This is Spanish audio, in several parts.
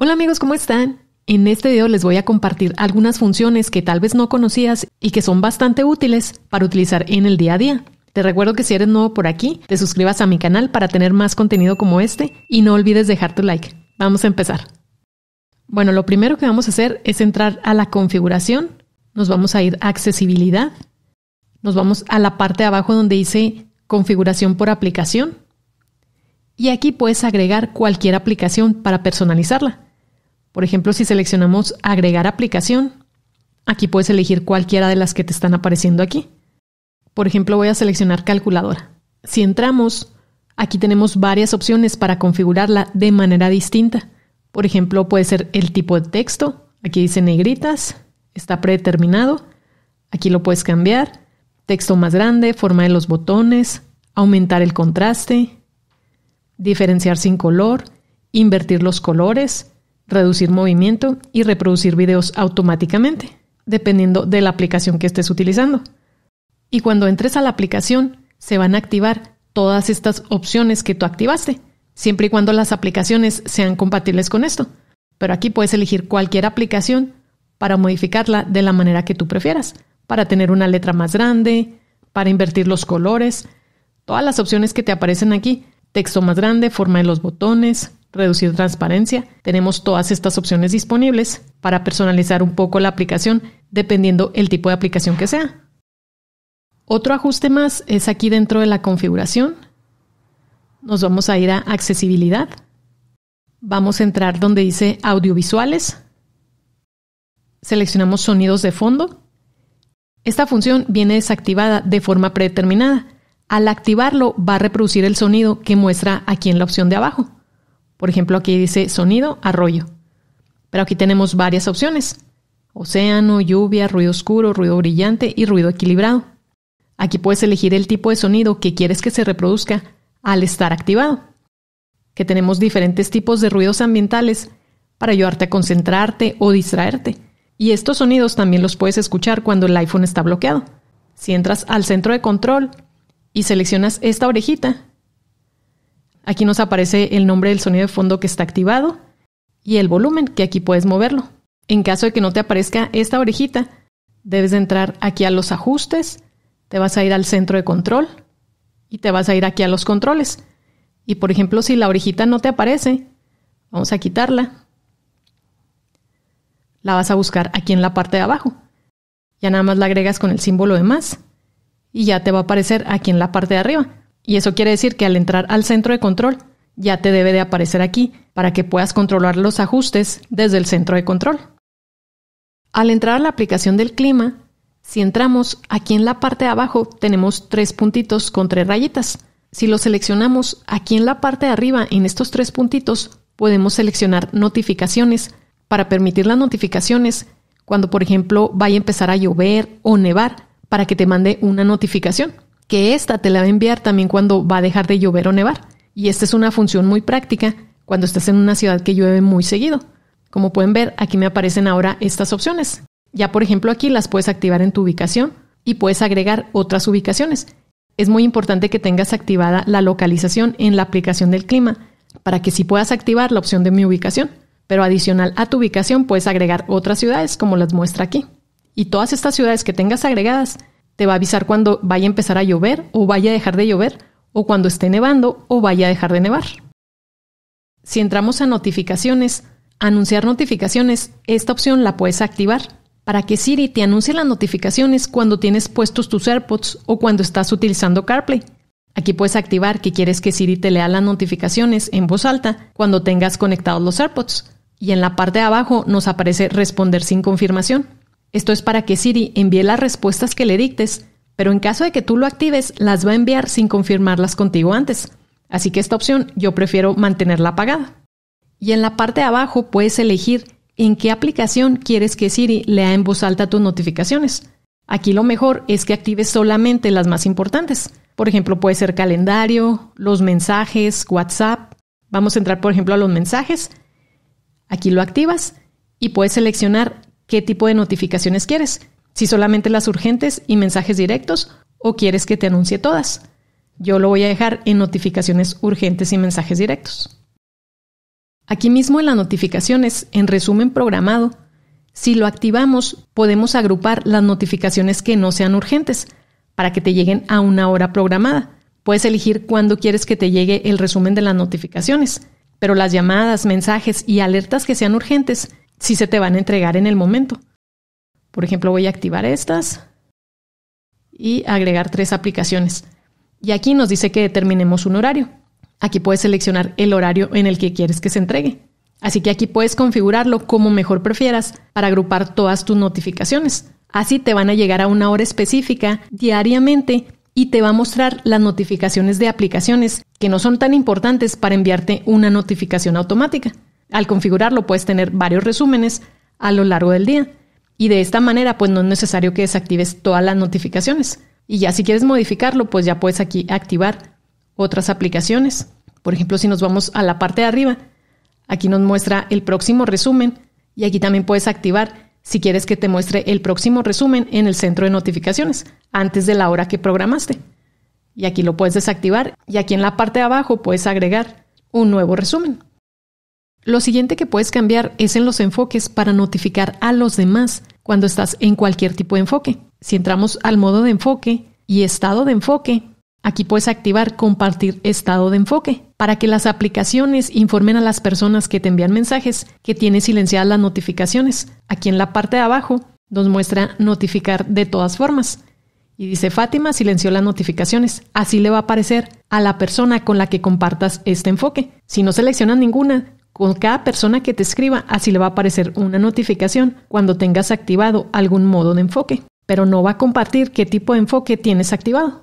Hola amigos, ¿cómo están? En este video les voy a compartir algunas funciones que tal vez no conocías y que son bastante útiles para utilizar en el día a día. Te recuerdo que si eres nuevo por aquí, te suscribas a mi canal para tener más contenido como este y no olvides dejar tu like. Vamos a empezar. Bueno, lo primero que vamos a hacer es entrar a la configuración, nos vamos a ir a accesibilidad, nos vamos a la parte de abajo donde dice configuración por aplicación y aquí puedes agregar cualquier aplicación para personalizarla. Por ejemplo, si seleccionamos agregar aplicación, aquí puedes elegir cualquiera de las que te están apareciendo aquí. Por ejemplo, voy a seleccionar calculadora. Si entramos, aquí tenemos varias opciones para configurarla de manera distinta. Por ejemplo, puede ser el tipo de texto. Aquí dice negritas, está predeterminado. Aquí lo puedes cambiar. Texto más grande, forma de los botones, aumentar el contraste, diferenciar sin color, invertir los colores, reducir movimiento y reproducir videos automáticamente, dependiendo de la aplicación que estés utilizando. Y cuando entres a la aplicación, se van a activar todas estas opciones que tú activaste, siempre y cuando las aplicaciones sean compatibles con esto. Pero aquí puedes elegir cualquier aplicación para modificarla de la manera que tú prefieras, para tener una letra más grande, para invertir los colores, todas las opciones que te aparecen aquí, texto más grande, forma de los botones, reducir transparencia. Tenemos todas estas opciones disponibles para personalizar un poco la aplicación dependiendo el tipo de aplicación que sea. Otro ajuste más es aquí dentro de la configuración. Nos vamos a ir a accesibilidad. Vamos a entrar donde dice audiovisuales. Seleccionamos sonidos de fondo. Esta función viene desactivada de forma predeterminada. Al activarlo va a reproducir el sonido que muestra aquí en la opción de abajo. Por ejemplo, aquí dice sonido, arroyo. Pero aquí tenemos varias opciones. Océano, lluvia, ruido oscuro, ruido brillante y ruido equilibrado. Aquí puedes elegir el tipo de sonido que quieres que se reproduzca al estar activado. Que tenemos diferentes tipos de ruidos ambientales para ayudarte a concentrarte o distraerte. Y estos sonidos también los puedes escuchar cuando el iPhone está bloqueado. Si entras al centro de control y seleccionas esta orejita, Aquí nos aparece el nombre del sonido de fondo que está activado y el volumen, que aquí puedes moverlo. En caso de que no te aparezca esta orejita, debes entrar aquí a los ajustes, te vas a ir al centro de control y te vas a ir aquí a los controles. Y por ejemplo, si la orejita no te aparece, vamos a quitarla. La vas a buscar aquí en la parte de abajo. Ya nada más la agregas con el símbolo de más y ya te va a aparecer aquí en la parte de arriba. Y eso quiere decir que al entrar al centro de control, ya te debe de aparecer aquí para que puedas controlar los ajustes desde el centro de control. Al entrar a la aplicación del clima, si entramos aquí en la parte de abajo tenemos tres puntitos con tres rayitas. Si lo seleccionamos aquí en la parte de arriba, en estos tres puntitos, podemos seleccionar notificaciones para permitir las notificaciones cuando, por ejemplo, vaya a empezar a llover o nevar para que te mande una notificación que esta te la va a enviar también cuando va a dejar de llover o nevar. Y esta es una función muy práctica cuando estás en una ciudad que llueve muy seguido. Como pueden ver, aquí me aparecen ahora estas opciones. Ya por ejemplo aquí las puedes activar en tu ubicación y puedes agregar otras ubicaciones. Es muy importante que tengas activada la localización en la aplicación del clima para que sí puedas activar la opción de mi ubicación. Pero adicional a tu ubicación puedes agregar otras ciudades como las muestra aquí. Y todas estas ciudades que tengas agregadas te va a avisar cuando vaya a empezar a llover o vaya a dejar de llover o cuando esté nevando o vaya a dejar de nevar. Si entramos a notificaciones, anunciar notificaciones, esta opción la puedes activar para que Siri te anuncie las notificaciones cuando tienes puestos tus AirPods o cuando estás utilizando CarPlay. Aquí puedes activar que quieres que Siri te lea las notificaciones en voz alta cuando tengas conectados los AirPods. Y en la parte de abajo nos aparece responder sin confirmación. Esto es para que Siri envíe las respuestas que le dictes, pero en caso de que tú lo actives, las va a enviar sin confirmarlas contigo antes. Así que esta opción yo prefiero mantenerla apagada. Y en la parte de abajo puedes elegir en qué aplicación quieres que Siri lea en voz alta tus notificaciones. Aquí lo mejor es que actives solamente las más importantes. Por ejemplo, puede ser calendario, los mensajes, WhatsApp. Vamos a entrar, por ejemplo, a los mensajes. Aquí lo activas y puedes seleccionar qué tipo de notificaciones quieres, si solamente las urgentes y mensajes directos o quieres que te anuncie todas. Yo lo voy a dejar en notificaciones urgentes y mensajes directos. Aquí mismo en las notificaciones, en resumen programado, si lo activamos podemos agrupar las notificaciones que no sean urgentes para que te lleguen a una hora programada. Puedes elegir cuándo quieres que te llegue el resumen de las notificaciones, pero las llamadas, mensajes y alertas que sean urgentes si se te van a entregar en el momento. Por ejemplo, voy a activar estas y agregar tres aplicaciones. Y aquí nos dice que determinemos un horario. Aquí puedes seleccionar el horario en el que quieres que se entregue. Así que aquí puedes configurarlo como mejor prefieras para agrupar todas tus notificaciones. Así te van a llegar a una hora específica diariamente y te va a mostrar las notificaciones de aplicaciones que no son tan importantes para enviarte una notificación automática. Al configurarlo puedes tener varios resúmenes a lo largo del día y de esta manera pues no es necesario que desactives todas las notificaciones. Y ya si quieres modificarlo pues ya puedes aquí activar otras aplicaciones. Por ejemplo, si nos vamos a la parte de arriba, aquí nos muestra el próximo resumen y aquí también puedes activar si quieres que te muestre el próximo resumen en el centro de notificaciones antes de la hora que programaste. Y aquí lo puedes desactivar y aquí en la parte de abajo puedes agregar un nuevo resumen. Lo siguiente que puedes cambiar es en los enfoques para notificar a los demás cuando estás en cualquier tipo de enfoque. Si entramos al modo de enfoque y estado de enfoque, Aquí puedes activar compartir estado de enfoque para que las aplicaciones informen a las personas que te envían mensajes que tienes silenciadas las notificaciones. Aquí en la parte de abajo nos muestra notificar de todas formas. Y dice Fátima silenció las notificaciones. Así le va a aparecer a la persona con la que compartas este enfoque. Si no seleccionas ninguna, con cada persona que te escriba, así le va a aparecer una notificación cuando tengas activado algún modo de enfoque, pero no va a compartir qué tipo de enfoque tienes activado.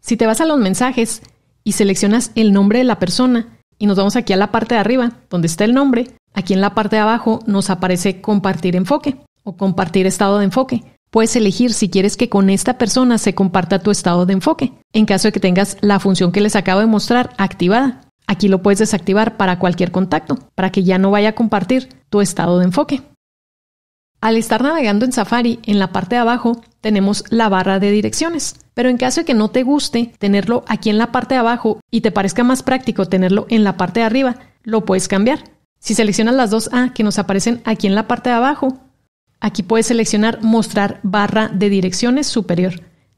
Si te vas a los mensajes y seleccionas el nombre de la persona, y nos vamos aquí a la parte de arriba, donde está el nombre, aquí en la parte de abajo nos aparece compartir enfoque o compartir estado de enfoque. Puedes elegir si quieres que con esta persona se comparta tu estado de enfoque, en caso de que tengas la función que les acabo de mostrar activada. Aquí lo puedes desactivar para cualquier contacto, para que ya no vaya a compartir tu estado de enfoque. Al estar navegando en Safari, en la parte de abajo tenemos la barra de direcciones, pero en caso de que no te guste tenerlo aquí en la parte de abajo y te parezca más práctico tenerlo en la parte de arriba, lo puedes cambiar. Si seleccionas las dos A que nos aparecen aquí en la parte de abajo, aquí puedes seleccionar mostrar barra de direcciones superior,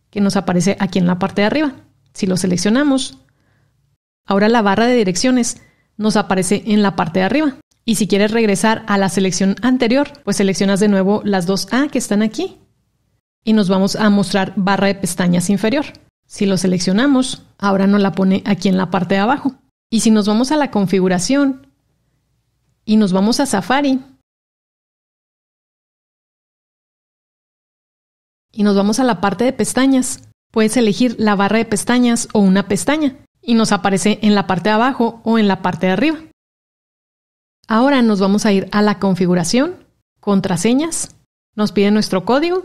que nos aparece aquí en la parte de arriba. Si lo seleccionamos, Ahora la barra de direcciones nos aparece en la parte de arriba. Y si quieres regresar a la selección anterior, pues seleccionas de nuevo las dos A que están aquí y nos vamos a mostrar barra de pestañas inferior. Si lo seleccionamos, ahora nos la pone aquí en la parte de abajo. Y si nos vamos a la configuración y nos vamos a Safari y nos vamos a la parte de pestañas, puedes elegir la barra de pestañas o una pestaña y nos aparece en la parte de abajo o en la parte de arriba. Ahora nos vamos a ir a la configuración, contraseñas, nos pide nuestro código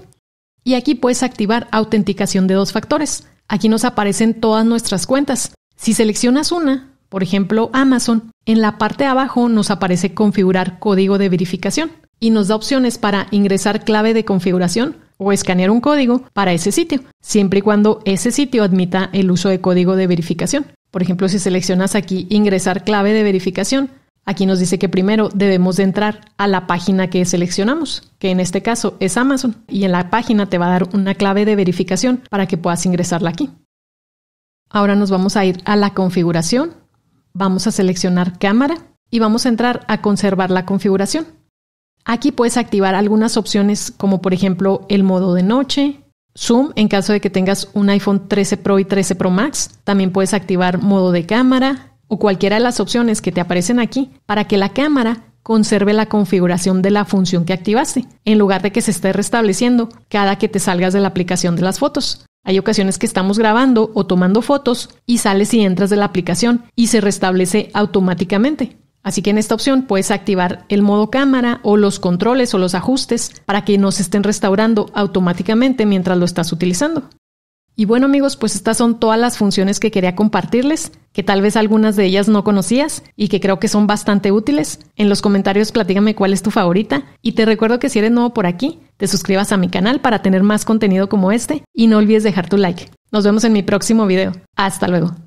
y aquí puedes activar autenticación de dos factores. Aquí nos aparecen todas nuestras cuentas. Si seleccionas una, por ejemplo Amazon, en la parte de abajo nos aparece configurar código de verificación y nos da opciones para ingresar clave de configuración o escanear un código para ese sitio, siempre y cuando ese sitio admita el uso de código de verificación. Por ejemplo, si seleccionas aquí ingresar clave de verificación, aquí nos dice que primero debemos de entrar a la página que seleccionamos, que en este caso es Amazon, y en la página te va a dar una clave de verificación para que puedas ingresarla aquí. Ahora nos vamos a ir a la configuración, vamos a seleccionar cámara y vamos a entrar a conservar la configuración. Aquí puedes activar algunas opciones como por ejemplo el modo de noche, Zoom en caso de que tengas un iPhone 13 Pro y 13 Pro Max. También puedes activar modo de cámara o cualquiera de las opciones que te aparecen aquí para que la cámara conserve la configuración de la función que activaste, en lugar de que se esté restableciendo cada que te salgas de la aplicación de las fotos. Hay ocasiones que estamos grabando o tomando fotos y sales y entras de la aplicación y se restablece automáticamente. Así que en esta opción puedes activar el modo cámara o los controles o los ajustes para que nos estén restaurando automáticamente mientras lo estás utilizando. Y bueno amigos, pues estas son todas las funciones que quería compartirles, que tal vez algunas de ellas no conocías y que creo que son bastante útiles. En los comentarios platícame cuál es tu favorita y te recuerdo que si eres nuevo por aquí, te suscribas a mi canal para tener más contenido como este y no olvides dejar tu like. Nos vemos en mi próximo video. Hasta luego.